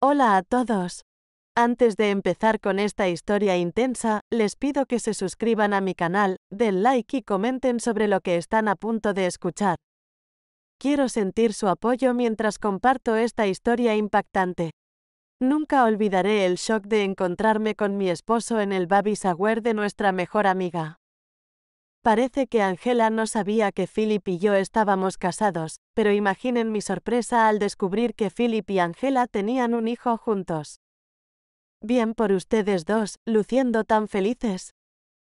Hola a todos. Antes de empezar con esta historia intensa, les pido que se suscriban a mi canal, den like y comenten sobre lo que están a punto de escuchar. Quiero sentir su apoyo mientras comparto esta historia impactante. Nunca olvidaré el shock de encontrarme con mi esposo en el baby de nuestra mejor amiga. Parece que Angela no sabía que Philip y yo estábamos casados, pero imaginen mi sorpresa al descubrir que Philip y Angela tenían un hijo juntos. Bien por ustedes dos, luciendo tan felices.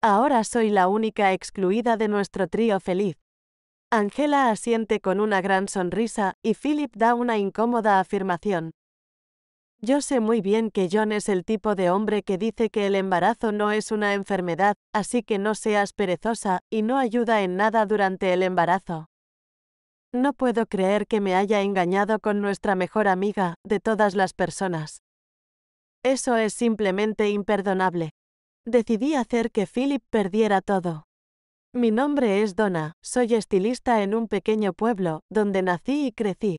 Ahora soy la única excluida de nuestro trío feliz. Angela asiente con una gran sonrisa, y Philip da una incómoda afirmación. Yo sé muy bien que John es el tipo de hombre que dice que el embarazo no es una enfermedad, así que no seas perezosa, y no ayuda en nada durante el embarazo. No puedo creer que me haya engañado con nuestra mejor amiga, de todas las personas. Eso es simplemente imperdonable. Decidí hacer que Philip perdiera todo. Mi nombre es Donna, soy estilista en un pequeño pueblo, donde nací y crecí.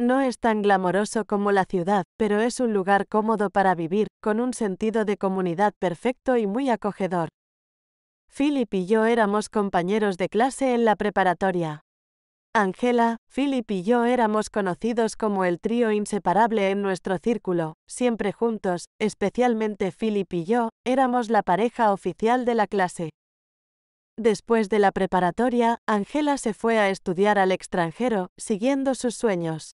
No es tan glamoroso como la ciudad, pero es un lugar cómodo para vivir, con un sentido de comunidad perfecto y muy acogedor. Philip y yo éramos compañeros de clase en la preparatoria. Angela, Philip y yo éramos conocidos como el trío inseparable en nuestro círculo, siempre juntos, especialmente Philip y yo, éramos la pareja oficial de la clase. Después de la preparatoria, Angela se fue a estudiar al extranjero, siguiendo sus sueños.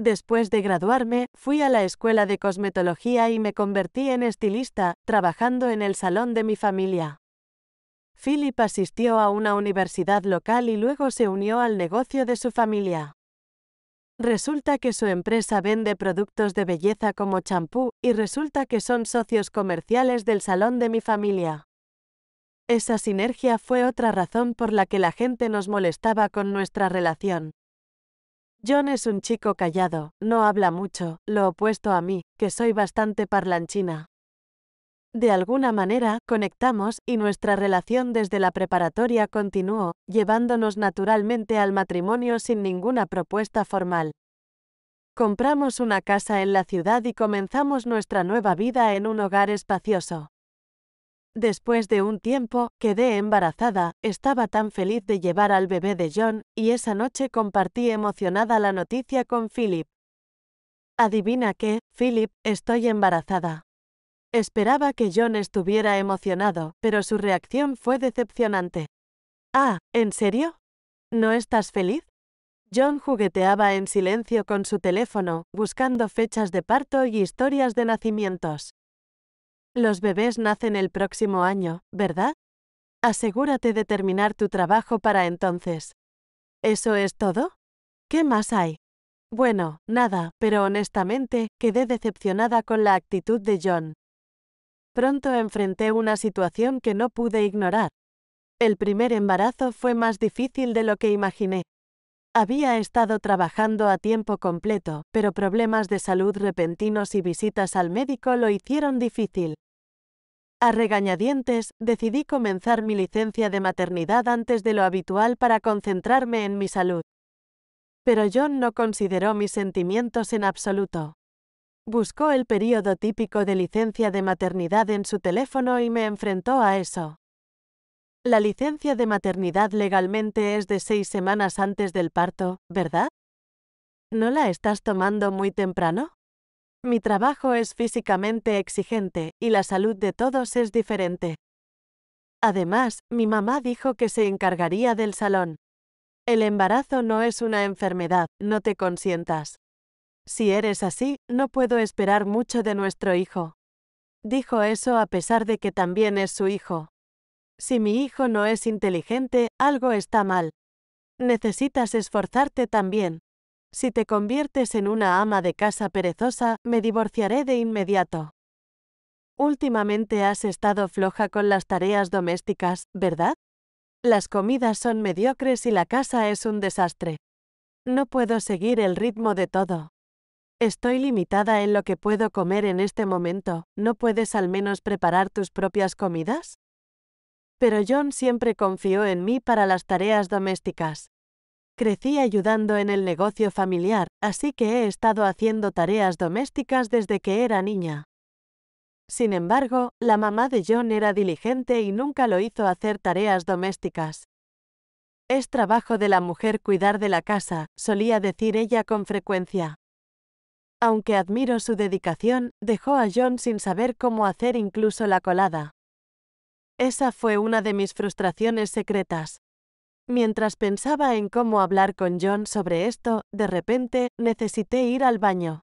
Después de graduarme, fui a la escuela de cosmetología y me convertí en estilista, trabajando en el salón de mi familia. Philip asistió a una universidad local y luego se unió al negocio de su familia. Resulta que su empresa vende productos de belleza como champú, y resulta que son socios comerciales del salón de mi familia. Esa sinergia fue otra razón por la que la gente nos molestaba con nuestra relación. John es un chico callado, no habla mucho, lo opuesto a mí, que soy bastante parlanchina. De alguna manera, conectamos, y nuestra relación desde la preparatoria continuó, llevándonos naturalmente al matrimonio sin ninguna propuesta formal. Compramos una casa en la ciudad y comenzamos nuestra nueva vida en un hogar espacioso. Después de un tiempo, quedé embarazada, estaba tan feliz de llevar al bebé de John, y esa noche compartí emocionada la noticia con Philip. Adivina qué, Philip, estoy embarazada. Esperaba que John estuviera emocionado, pero su reacción fue decepcionante. Ah, ¿en serio? ¿No estás feliz? John jugueteaba en silencio con su teléfono, buscando fechas de parto y historias de nacimientos. Los bebés nacen el próximo año, ¿verdad? Asegúrate de terminar tu trabajo para entonces. ¿Eso es todo? ¿Qué más hay? Bueno, nada, pero honestamente, quedé decepcionada con la actitud de John. Pronto enfrenté una situación que no pude ignorar. El primer embarazo fue más difícil de lo que imaginé. Había estado trabajando a tiempo completo, pero problemas de salud repentinos y visitas al médico lo hicieron difícil. A regañadientes, decidí comenzar mi licencia de maternidad antes de lo habitual para concentrarme en mi salud. Pero John no consideró mis sentimientos en absoluto. Buscó el periodo típico de licencia de maternidad en su teléfono y me enfrentó a eso. La licencia de maternidad legalmente es de seis semanas antes del parto, ¿verdad? ¿No la estás tomando muy temprano? Mi trabajo es físicamente exigente y la salud de todos es diferente. Además, mi mamá dijo que se encargaría del salón. El embarazo no es una enfermedad, no te consientas. Si eres así, no puedo esperar mucho de nuestro hijo. Dijo eso a pesar de que también es su hijo. Si mi hijo no es inteligente, algo está mal. Necesitas esforzarte también. Si te conviertes en una ama de casa perezosa, me divorciaré de inmediato. Últimamente has estado floja con las tareas domésticas, ¿verdad? Las comidas son mediocres y la casa es un desastre. No puedo seguir el ritmo de todo. Estoy limitada en lo que puedo comer en este momento. ¿No puedes al menos preparar tus propias comidas? pero John siempre confió en mí para las tareas domésticas. Crecí ayudando en el negocio familiar, así que he estado haciendo tareas domésticas desde que era niña. Sin embargo, la mamá de John era diligente y nunca lo hizo hacer tareas domésticas. Es trabajo de la mujer cuidar de la casa, solía decir ella con frecuencia. Aunque admiro su dedicación, dejó a John sin saber cómo hacer incluso la colada. Esa fue una de mis frustraciones secretas. Mientras pensaba en cómo hablar con John sobre esto, de repente, necesité ir al baño.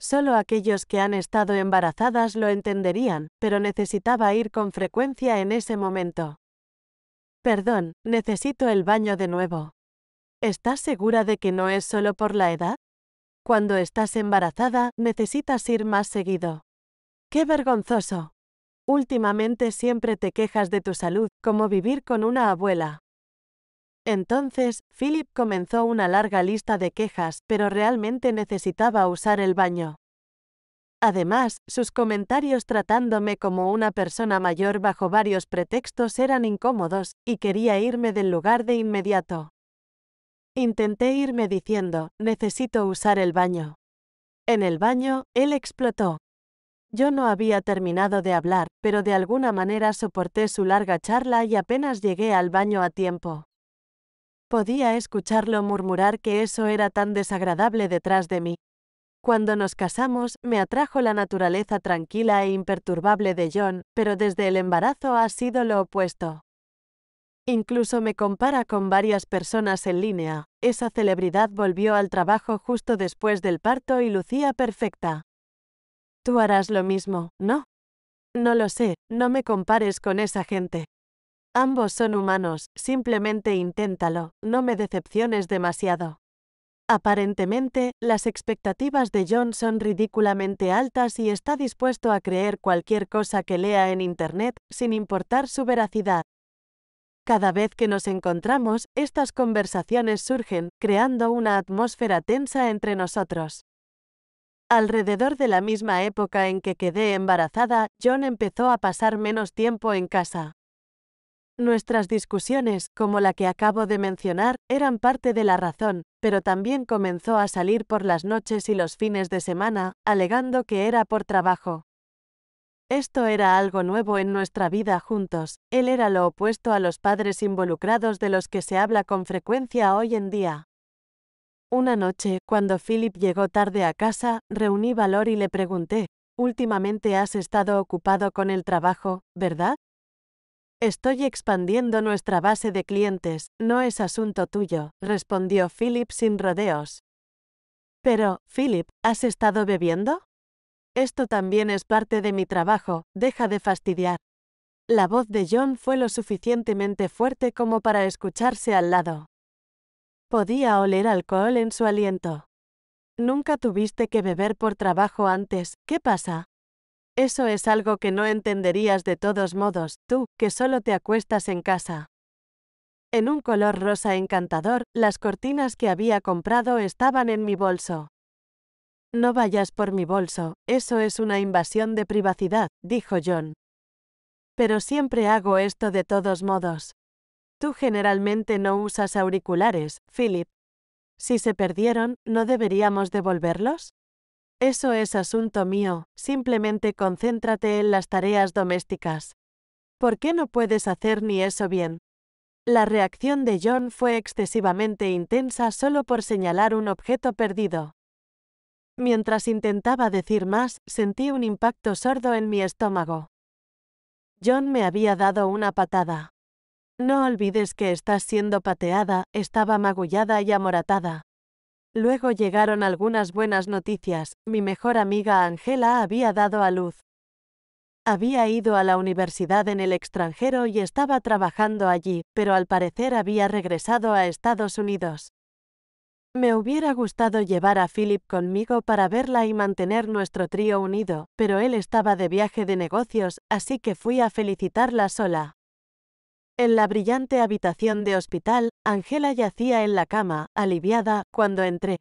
Solo aquellos que han estado embarazadas lo entenderían, pero necesitaba ir con frecuencia en ese momento. Perdón, necesito el baño de nuevo. ¿Estás segura de que no es solo por la edad? Cuando estás embarazada, necesitas ir más seguido. ¡Qué vergonzoso! Últimamente siempre te quejas de tu salud, como vivir con una abuela. Entonces, Philip comenzó una larga lista de quejas, pero realmente necesitaba usar el baño. Además, sus comentarios tratándome como una persona mayor bajo varios pretextos eran incómodos, y quería irme del lugar de inmediato. Intenté irme diciendo, necesito usar el baño. En el baño, él explotó, yo no había terminado de hablar, pero de alguna manera soporté su larga charla y apenas llegué al baño a tiempo. Podía escucharlo murmurar que eso era tan desagradable detrás de mí. Cuando nos casamos, me atrajo la naturaleza tranquila e imperturbable de John, pero desde el embarazo ha sido lo opuesto. Incluso me compara con varias personas en línea. Esa celebridad volvió al trabajo justo después del parto y lucía perfecta. Tú harás lo mismo, ¿no? No lo sé, no me compares con esa gente. Ambos son humanos, simplemente inténtalo, no me decepciones demasiado. Aparentemente, las expectativas de John son ridículamente altas y está dispuesto a creer cualquier cosa que lea en Internet, sin importar su veracidad. Cada vez que nos encontramos, estas conversaciones surgen, creando una atmósfera tensa entre nosotros. Alrededor de la misma época en que quedé embarazada, John empezó a pasar menos tiempo en casa. Nuestras discusiones, como la que acabo de mencionar, eran parte de la razón, pero también comenzó a salir por las noches y los fines de semana, alegando que era por trabajo. Esto era algo nuevo en nuestra vida juntos, él era lo opuesto a los padres involucrados de los que se habla con frecuencia hoy en día. Una noche, cuando Philip llegó tarde a casa, reuní valor y le pregunté, Últimamente has estado ocupado con el trabajo, ¿verdad? Estoy expandiendo nuestra base de clientes, no es asunto tuyo, respondió Philip sin rodeos. Pero, Philip, ¿has estado bebiendo? Esto también es parte de mi trabajo, deja de fastidiar. La voz de John fue lo suficientemente fuerte como para escucharse al lado. Podía oler alcohol en su aliento. Nunca tuviste que beber por trabajo antes, ¿qué pasa? Eso es algo que no entenderías de todos modos, tú, que solo te acuestas en casa. En un color rosa encantador, las cortinas que había comprado estaban en mi bolso. No vayas por mi bolso, eso es una invasión de privacidad, dijo John. Pero siempre hago esto de todos modos. Tú generalmente no usas auriculares, Philip. Si se perdieron, ¿no deberíamos devolverlos? Eso es asunto mío, simplemente concéntrate en las tareas domésticas. ¿Por qué no puedes hacer ni eso bien? La reacción de John fue excesivamente intensa solo por señalar un objeto perdido. Mientras intentaba decir más, sentí un impacto sordo en mi estómago. John me había dado una patada. No olvides que estás siendo pateada, estaba magullada y amoratada. Luego llegaron algunas buenas noticias, mi mejor amiga Angela había dado a luz. Había ido a la universidad en el extranjero y estaba trabajando allí, pero al parecer había regresado a Estados Unidos. Me hubiera gustado llevar a Philip conmigo para verla y mantener nuestro trío unido, pero él estaba de viaje de negocios, así que fui a felicitarla sola. En la brillante habitación de hospital, Angela yacía en la cama, aliviada, cuando entré.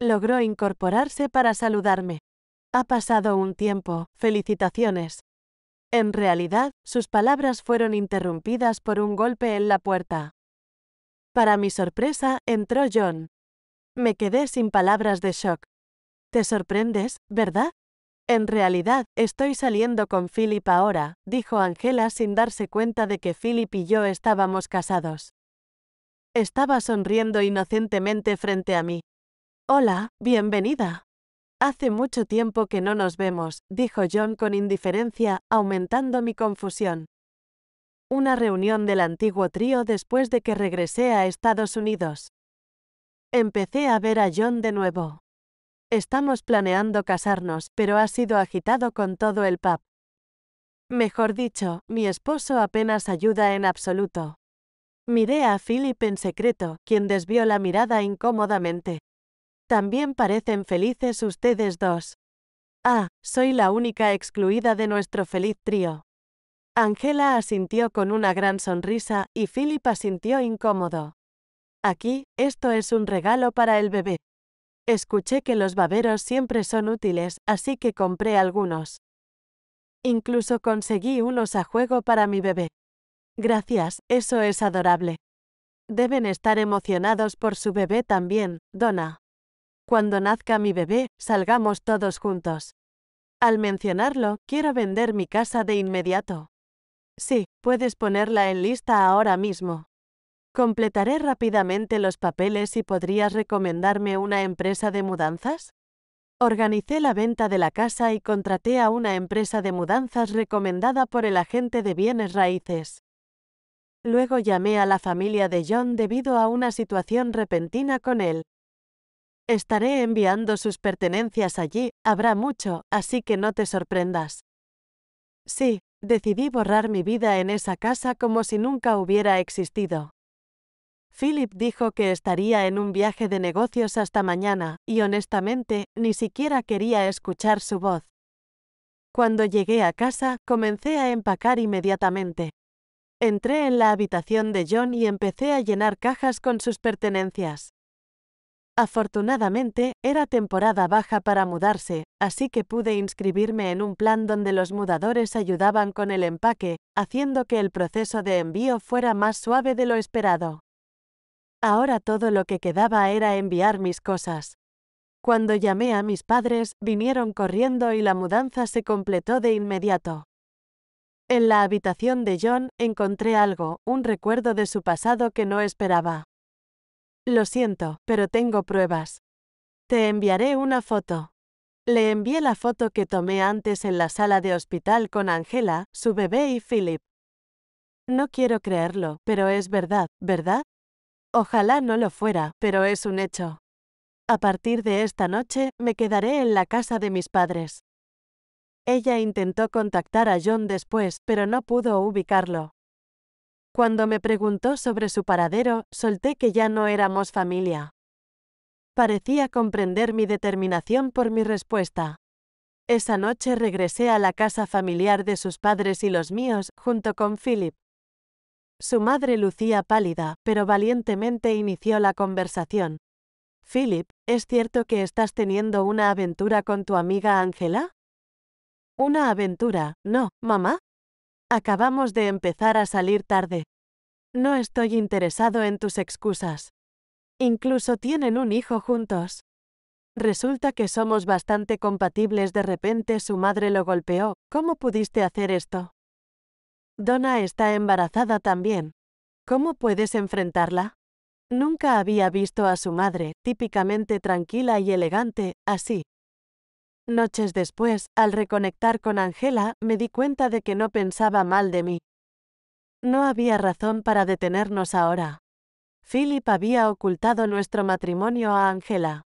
Logró incorporarse para saludarme. Ha pasado un tiempo, felicitaciones. En realidad, sus palabras fueron interrumpidas por un golpe en la puerta. Para mi sorpresa, entró John. Me quedé sin palabras de shock. ¿Te sorprendes, verdad? En realidad, estoy saliendo con Philip ahora, dijo Angela sin darse cuenta de que Philip y yo estábamos casados. Estaba sonriendo inocentemente frente a mí. Hola, bienvenida. Hace mucho tiempo que no nos vemos, dijo John con indiferencia, aumentando mi confusión. Una reunión del antiguo trío después de que regresé a Estados Unidos. Empecé a ver a John de nuevo. Estamos planeando casarnos, pero ha sido agitado con todo el pap. Mejor dicho, mi esposo apenas ayuda en absoluto. Miré a Philip en secreto, quien desvió la mirada incómodamente. También parecen felices ustedes dos. Ah, soy la única excluida de nuestro feliz trío. Angela asintió con una gran sonrisa, y Philip asintió incómodo. Aquí, esto es un regalo para el bebé. Escuché que los baberos siempre son útiles, así que compré algunos. Incluso conseguí unos a juego para mi bebé. Gracias, eso es adorable. Deben estar emocionados por su bebé también, Donna. Cuando nazca mi bebé, salgamos todos juntos. Al mencionarlo, quiero vender mi casa de inmediato. Sí, puedes ponerla en lista ahora mismo. Completaré rápidamente los papeles y podrías recomendarme una empresa de mudanzas? Organicé la venta de la casa y contraté a una empresa de mudanzas recomendada por el agente de bienes raíces. Luego llamé a la familia de John debido a una situación repentina con él. Estaré enviando sus pertenencias allí, habrá mucho, así que no te sorprendas. Sí, decidí borrar mi vida en esa casa como si nunca hubiera existido. Philip dijo que estaría en un viaje de negocios hasta mañana, y honestamente, ni siquiera quería escuchar su voz. Cuando llegué a casa, comencé a empacar inmediatamente. Entré en la habitación de John y empecé a llenar cajas con sus pertenencias. Afortunadamente, era temporada baja para mudarse, así que pude inscribirme en un plan donde los mudadores ayudaban con el empaque, haciendo que el proceso de envío fuera más suave de lo esperado. Ahora todo lo que quedaba era enviar mis cosas. Cuando llamé a mis padres, vinieron corriendo y la mudanza se completó de inmediato. En la habitación de John, encontré algo, un recuerdo de su pasado que no esperaba. Lo siento, pero tengo pruebas. Te enviaré una foto. Le envié la foto que tomé antes en la sala de hospital con Angela, su bebé y Philip. No quiero creerlo, pero es verdad, ¿verdad? Ojalá no lo fuera, pero es un hecho. A partir de esta noche, me quedaré en la casa de mis padres. Ella intentó contactar a John después, pero no pudo ubicarlo. Cuando me preguntó sobre su paradero, solté que ya no éramos familia. Parecía comprender mi determinación por mi respuesta. Esa noche regresé a la casa familiar de sus padres y los míos, junto con Philip. Su madre lucía pálida, pero valientemente inició la conversación. Philip, ¿es cierto que estás teniendo una aventura con tu amiga Ángela? Una aventura, no, mamá. Acabamos de empezar a salir tarde. No estoy interesado en tus excusas. Incluso tienen un hijo juntos. Resulta que somos bastante compatibles. De repente su madre lo golpeó. ¿Cómo pudiste hacer esto? Donna está embarazada también. ¿Cómo puedes enfrentarla? Nunca había visto a su madre, típicamente tranquila y elegante, así. Noches después, al reconectar con Angela, me di cuenta de que no pensaba mal de mí. No había razón para detenernos ahora. Philip había ocultado nuestro matrimonio a Angela.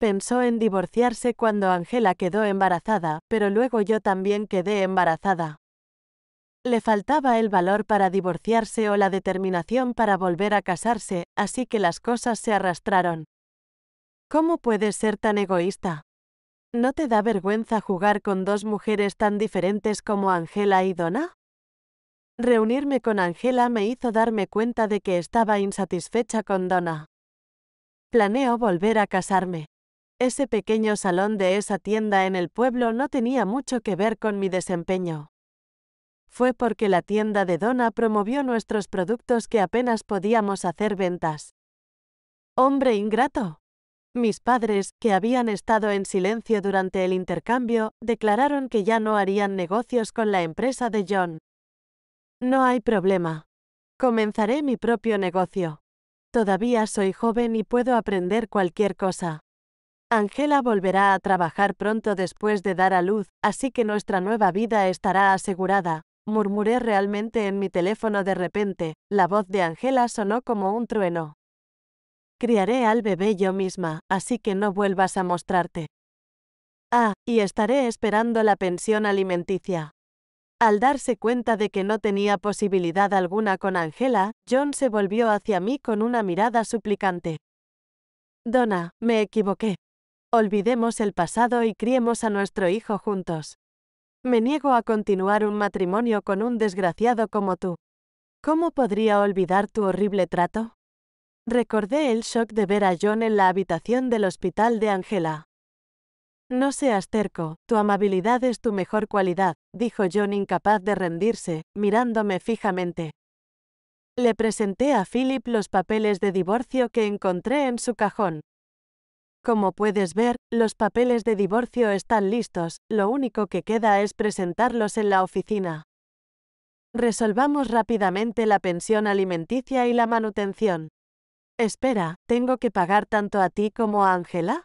Pensó en divorciarse cuando Angela quedó embarazada, pero luego yo también quedé embarazada. Le faltaba el valor para divorciarse o la determinación para volver a casarse, así que las cosas se arrastraron. ¿Cómo puedes ser tan egoísta? ¿No te da vergüenza jugar con dos mujeres tan diferentes como Angela y Dona? Reunirme con Angela me hizo darme cuenta de que estaba insatisfecha con Dona. Planeo volver a casarme. Ese pequeño salón de esa tienda en el pueblo no tenía mucho que ver con mi desempeño fue porque la tienda de Donna promovió nuestros productos que apenas podíamos hacer ventas. Hombre ingrato. Mis padres, que habían estado en silencio durante el intercambio, declararon que ya no harían negocios con la empresa de John. No hay problema. Comenzaré mi propio negocio. Todavía soy joven y puedo aprender cualquier cosa. Angela volverá a trabajar pronto después de dar a luz, así que nuestra nueva vida estará asegurada, murmuré realmente en mi teléfono de repente, la voz de Angela sonó como un trueno. Criaré al bebé yo misma, así que no vuelvas a mostrarte. Ah, y estaré esperando la pensión alimenticia. Al darse cuenta de que no tenía posibilidad alguna con Angela, John se volvió hacia mí con una mirada suplicante. Donna, me equivoqué. Olvidemos el pasado y criemos a nuestro hijo juntos. Me niego a continuar un matrimonio con un desgraciado como tú. ¿Cómo podría olvidar tu horrible trato? Recordé el shock de ver a John en la habitación del hospital de Angela. No seas terco, tu amabilidad es tu mejor cualidad, dijo John incapaz de rendirse, mirándome fijamente. Le presenté a Philip los papeles de divorcio que encontré en su cajón, como puedes ver, los papeles de divorcio están listos, lo único que queda es presentarlos en la oficina. Resolvamos rápidamente la pensión alimenticia y la manutención. Espera, ¿tengo que pagar tanto a ti como a Ángela?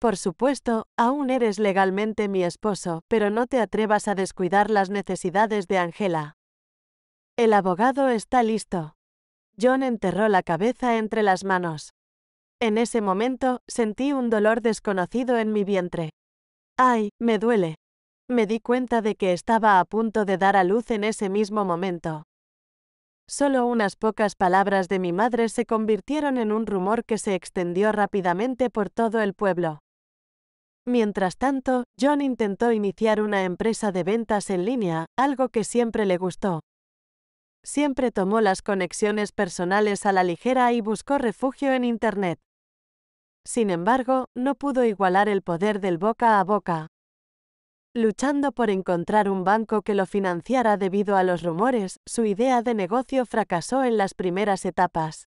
Por supuesto, aún eres legalmente mi esposo, pero no te atrevas a descuidar las necesidades de Ángela. El abogado está listo. John enterró la cabeza entre las manos. En ese momento, sentí un dolor desconocido en mi vientre. ¡Ay, me duele! Me di cuenta de que estaba a punto de dar a luz en ese mismo momento. Solo unas pocas palabras de mi madre se convirtieron en un rumor que se extendió rápidamente por todo el pueblo. Mientras tanto, John intentó iniciar una empresa de ventas en línea, algo que siempre le gustó. Siempre tomó las conexiones personales a la ligera y buscó refugio en Internet. Sin embargo, no pudo igualar el poder del boca a boca. Luchando por encontrar un banco que lo financiara debido a los rumores, su idea de negocio fracasó en las primeras etapas.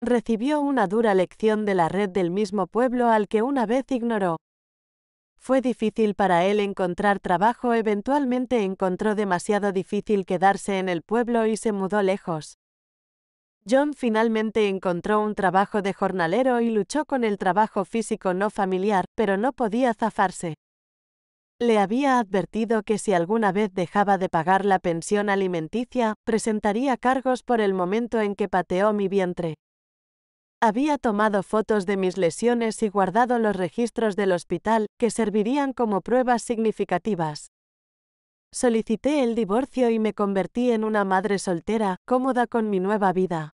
Recibió una dura lección de la red del mismo pueblo al que una vez ignoró. Fue difícil para él encontrar trabajo, eventualmente encontró demasiado difícil quedarse en el pueblo y se mudó lejos. John finalmente encontró un trabajo de jornalero y luchó con el trabajo físico no familiar, pero no podía zafarse. Le había advertido que si alguna vez dejaba de pagar la pensión alimenticia, presentaría cargos por el momento en que pateó mi vientre. Había tomado fotos de mis lesiones y guardado los registros del hospital, que servirían como pruebas significativas. Solicité el divorcio y me convertí en una madre soltera, cómoda con mi nueva vida.